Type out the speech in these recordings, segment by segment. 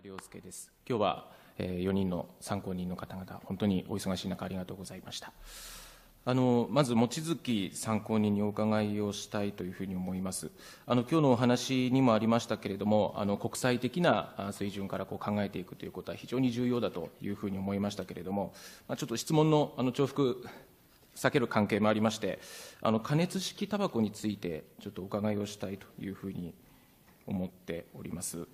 田亮介です今日は、え4人の参考人の方々本当にお忙しい中ありがとうございましたあのまず望月参考人にお伺いをしたいというふうに思いますあの今日のお話にもありましたけれどもあの国際的な水準からこう考えていくということは非常に重要だというふうに思いましたけれども、まあ、ちょっと質問のあの重複避ける関係もありましてあの加熱式タバコについてちょっとお伺いをしたいというふうに思っております。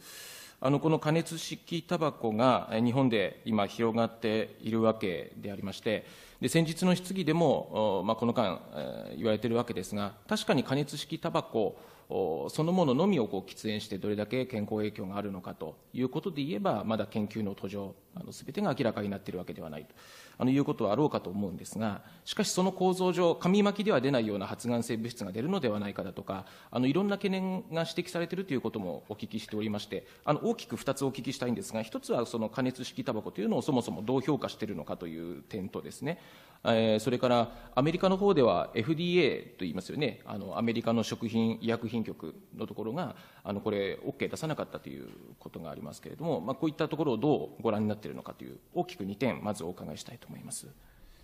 あのこの加熱式タバコが日本で今、広がっているわけでありまして、で先日の質疑でも、まあ、この間、えー、言われているわけですが、確かに加熱式タバコそのもののみをこう喫煙してどれだけ健康影響があるのかということで言えばまだ研究の途上あのてが明らかになっているわけではないとあのいうことはあろうかと思うんですがしかしその構造上紙巻きでは出ないような発がん性物質が出るのではないかだとかあのいろんな懸念が指摘されているということもお聞きしておりましてあの大きく2つお聞きしたいんですが1つはその加熱式タバコというのをそもそもどう評価しているのかという点とですねえそれからアメリカの方では FDA といいますよねあのアメリカの食品医薬品品局のところが、あのこれ、OK 出さなかったということがありますけれども、まあ、こういったところをどうご覧になっているのかという、大きく2点、まずお伺いしたいと思います。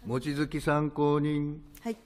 望月参考人。はい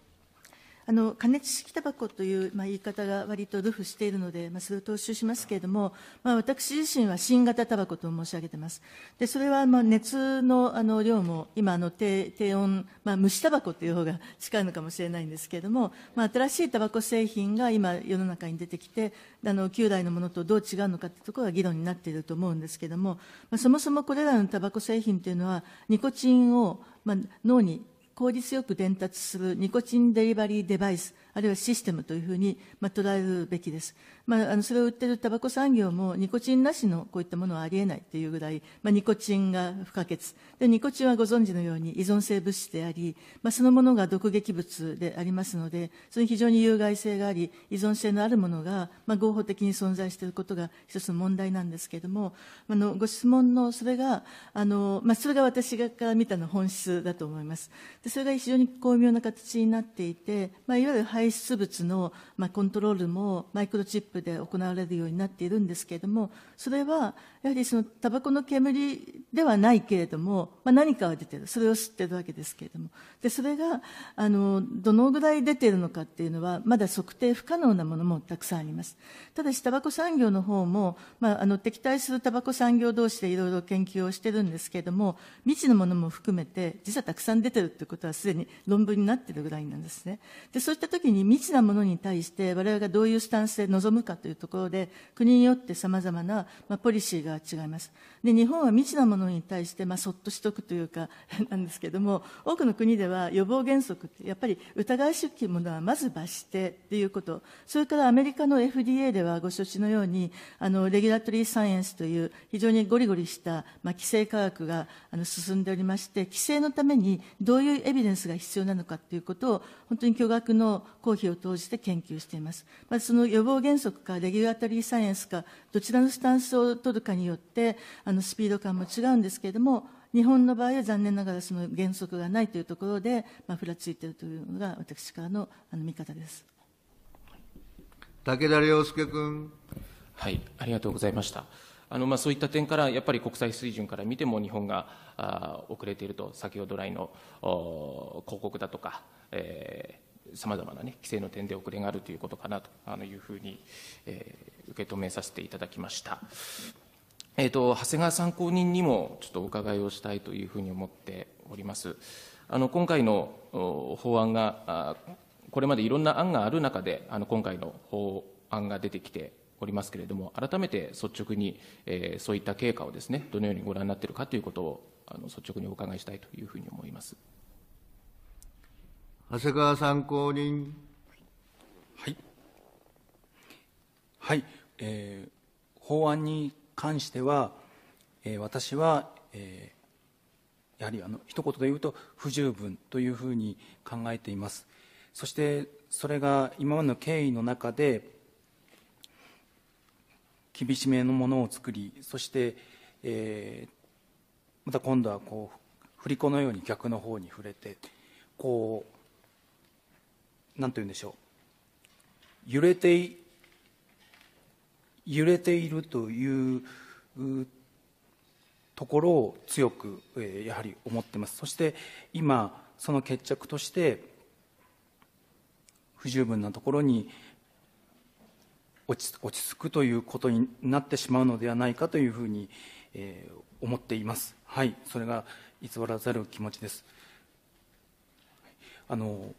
あの加熱式タバコという、まあ、言い方が割とルフしているので、まあ、それを踏襲しますけれども、まあ、私自身は新型タバコと申し上げていますでそれはまあ熱のあの量も今あの低低温、まあ、蒸しタバコという方が 近いのかもしれないんですけれども、まあ、新しいタバコ製品が今世の中に出てきてあの旧来のものとどう違うのかというところが議論になっていると思うんですけれども、まあ、そもそもこれらのタバコ製品というのはニコチンを、まあ、脳に効率よく伝達するニコチンデリバリーデバイスあるいはシステムというふうに、まあ、捉えるべきです、まあ、あのそれを売っているタバコ産業もニコチンなしのこういったものはありえないというぐらい、まあ、ニコチンが不可欠でニコチンはご存知のように依存性物質であり、まあ、そのものが毒劇物でありますのでそれ非常に有害性があり依存性のあるものが、まあ、合法的に存在していることが一つの問題なんですけれどもあのご質問のそれがあの、まあ、それが私から見たの本質だと思いますでそれが非常に巧妙な形になっていて、まあ、いわゆる排出物の、まあ、コントロールもマイクロチップで行われるようになっているんですけれどもそれはやはりそのタバコの煙ではないけれども、まあ、何かは出てるそれを吸ってるわけですけれどもでそれがあのどのぐらい出ているのかっていうのはまだ測定不可能なものもたくさんありますただしタバコ産業の方も、まあ、あの敵対するタバコ産業同士でいろいろ研究をしてるんですけれども未知のものも含めて実はたくさん出てるということはすでに論文になってるぐらいなんですねでそういった時にに未知なものに対して我々がどういうスタンスで臨むかというところで国によってさまざまな、まあ、ポリシーが違いますで日本は未知なものに対して、まあ、そっとしとくというか なんですけれども多くの国では予防原則ってやっぱり疑いしきものはまず罰してっていうことそれからアメリカの FDA ではご承知のようにあのレギュラトリーサイエンスという非常にゴリゴリした、まあ、規制科学があの進んでおりまして規制のためにどういうエビデンスが必要なのかということを本当に巨額の公費を投じて研究しています。まあ、その予防原則かレギュラタリーサイエンスかどちらのスタンスを取るかによってあのスピード感も違うんですけれども日本の場合は残念ながらその原則がないというところで、まあ、ふらついているというのが私からのあの見方です。武田良介君。はい、ありがとうございました。あのまあ、そういった点から、やっぱり国際水準から見ても、日本があ遅れていると、先ほど来の広告だとか、えー、さまざまな、ね、規制の点で遅れがあるということかなというふうに、えー、受け止めさせていただきました。えーと、長谷川参考人にもちょっとお伺いをしたいというふうに思っております。あの今回の法案がこれまでいろんな案がある中で、あの今回の法案が出てきておりますけれども、改めて率直に、えー、そういった経過をですね、どのようにご覧になっているかということをあの率直にお伺いしたいというふうに思います。長谷川参考人。はい。はい。えー、法案に関しては、えー、私は、えー、やはりあの一言で言うと不十分というふうに考えています。そしてそれが今までの経緯の中で厳しめのものを作り、そして、えー、また今度はこう振り子のように逆の方に触れてこうなん言うんでしょう揺れて揺れているというところを強く、えー、やはり思ってますそして今その決着として不十分なところに落ち落ち着くということになってしまうのではないかというふうに、えー、思っていますはいそれが偽らざる気持ちですあの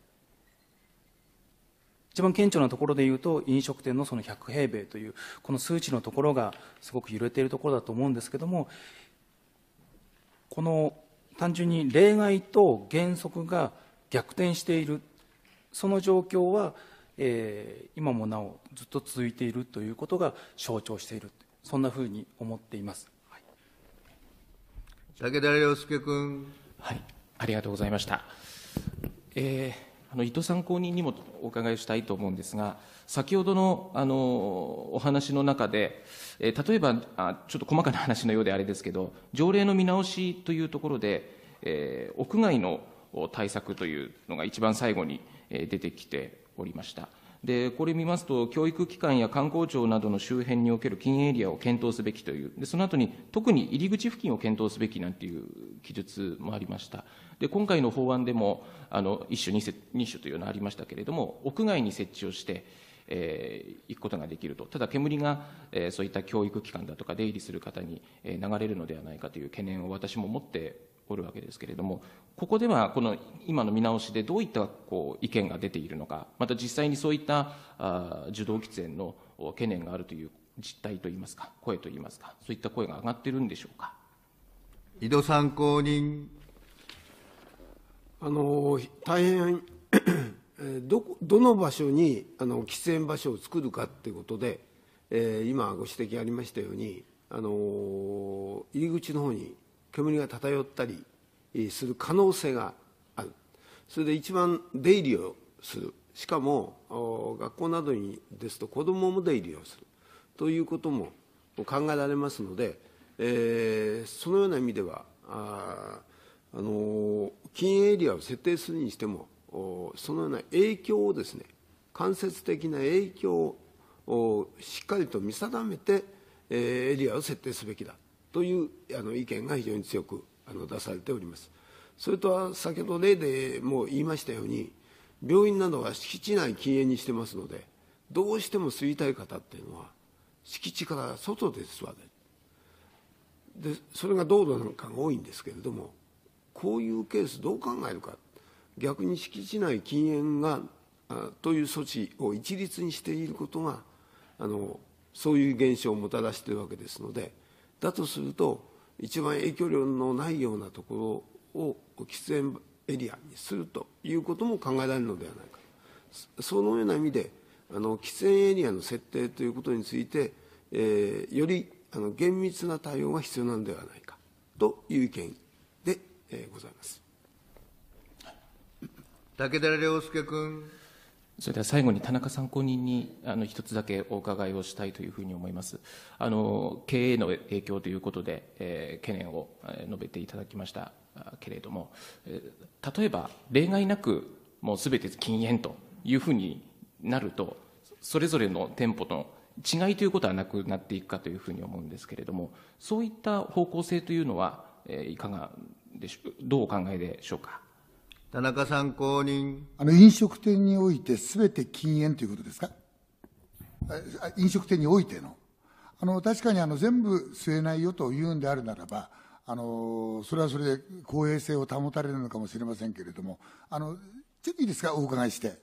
一番顕著なところで言うと、飲食店のその100平米という、この数値のところがすごく揺れているところだと思うんですけども、この単純に例外と原則が逆転している、その状況は、えー、今もなおずっと続いているということが象徴している、そんなふうに思っています。はい、武田良介君。はい、ありがとうございました。えーの伊藤参考人にもお伺いしたいと思うんですが、先ほどのあのお話の中で、えー、例えばあ、ちょっと細かな話のようであれですけど、条例の見直しというところで、えー、屋外の対策というのが一番最後に出てきておりました。でこれ見ますと、教育機関や観光庁などの周辺における禁煙エリアを検討すべきという、でその後に特に入り口付近を検討すべきなんていう記述もありました。で今回の法案でもあの一種二種というのありましたけれども、屋外に設置をして、えー、行くことができると、ただ煙が、えー、そういった教育機関だとか出入りする方に、え流れるのではないかという懸念を私も持っておるわけですけれども、ここではこの今の見直しでどういったこう意見が出ているのか、また実際にそういったあ受動喫煙の懸念があるという実態といいますか、声といいますか、そういった声が上がっているんでしょうか。井戸参考人あの大変どどの場所にあの喫煙場所を作るかということで、えー、今ご指摘ありましたようにあの入り口の方に煙が漂ったりする可能性があるそれで一番出入りをするしかも学校などにですと子どもも出入りをするということも考えられますので、えー、そのような意味ではあ、あの禁煙エリアを設定するにしてもそのような影響をですね間接的な影響をしっかりと見定めて、えー、エリアを設定すべきだというあの意見が非常に強くあの出されておりますそれとは先ほど例でも言いましたように病院などは敷地内禁煙にしてますのでどうしても吸いたい方っていうのは敷地から外で吸わないでそれが道路なんかが多いんですけれどもこういうケースどう考えるか逆に敷地内禁煙がという措置を一律にしていることがあのそういう現象をもたらしているわけですので。だとすると一番影響量のないようなところを喫煙エリアにするということも考えられるのではないかそのような意味であの喫煙エリアの設定ということについて、えー、よりあの厳密な対応が必要なんではないかという意見で、えー、ございます武田良介君。それでは最後に田中参考人にあの一つだけお伺いをしたいというふうに思います。あの経営の影響ということで、えー、懸念を述べていただきましたけれども、えー、例えば例外なくもうすべて禁煙というふうになると、それぞれの店舗の違いということはなくなっていくかというふうに思うんですけれども、そういった方向性というのは、えー、いかがでしょう、どうお考えでしょうか。田中さん公認。あの飲食店において、すべて禁煙ということですか飲食店においての。あの確かにあの全部据えないよというんであるならば、あのそれはそれで公平性を保たれるのかもしれませんけれども、あのちょっといいですか、お伺いして、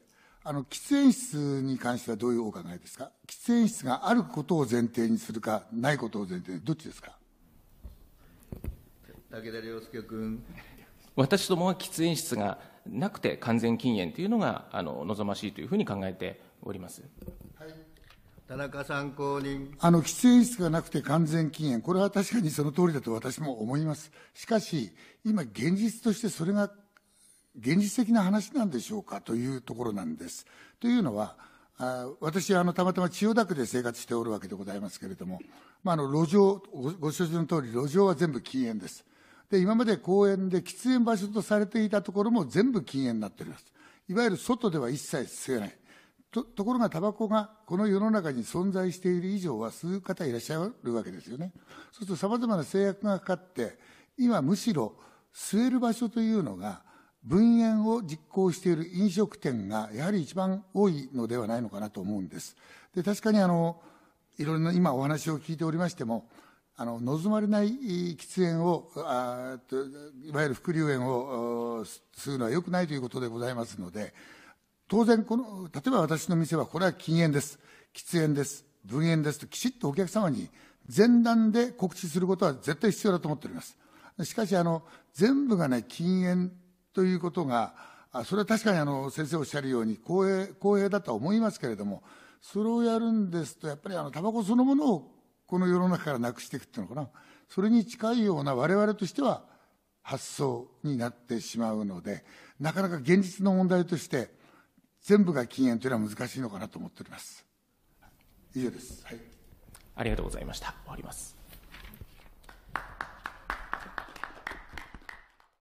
あの喫煙室に関してはどういうお考えですか、喫煙室があることを前提にするか、ないことを前提に、どっちですか。武田良介君私どもは喫煙室がなくて完全禁煙というのがあの望ましいというふうに考えております。田中参考人あの喫煙室がなくて完全禁煙、これは確かにその通りだと私も思います、しかし、今、現実としてそれが現実的な話なんでしょうかというところなんです。というのは、あ私はあのたまたま千代田区で生活しておるわけでございますけれども、まあ、あの路上ご、ご承知の通り、路上は全部禁煙です。で、今まで公園で喫煙場所とされていたところも全部禁煙になっております。いわゆる外では一切吸えない。とところがタバコがこの世の中に存在している以上は吸う方いらっしゃるわけですよね。そうするとさまざまな制約がかかって今むしろ吸える場所というのが分煙を実行している飲食店がやはり一番多いのではないのかなと思うんです。で確かにあのいろろな今お話を聞いておりましてもあの望まれない喫煙をあいわゆる副流煙をするのはよくないということでございますので当然この例えば私の店はこれは禁煙です喫煙です分煙ですときちっとお客様に前段で告知することは絶対必要だと思っておりますしかしあの全部がね禁煙ということがそれは確かにあの先生おっしゃるように公平公平だとは思いますけれどもそれをやるんですとやっぱりあのタバコそのものをこの世の中からなくしていくっていうのかなそれに近いような我々としては発想になってしまうのでなかなか現実の問題として全部が禁煙というのは難しいのかなと思っております以上です、はい、ありがとうございました終わります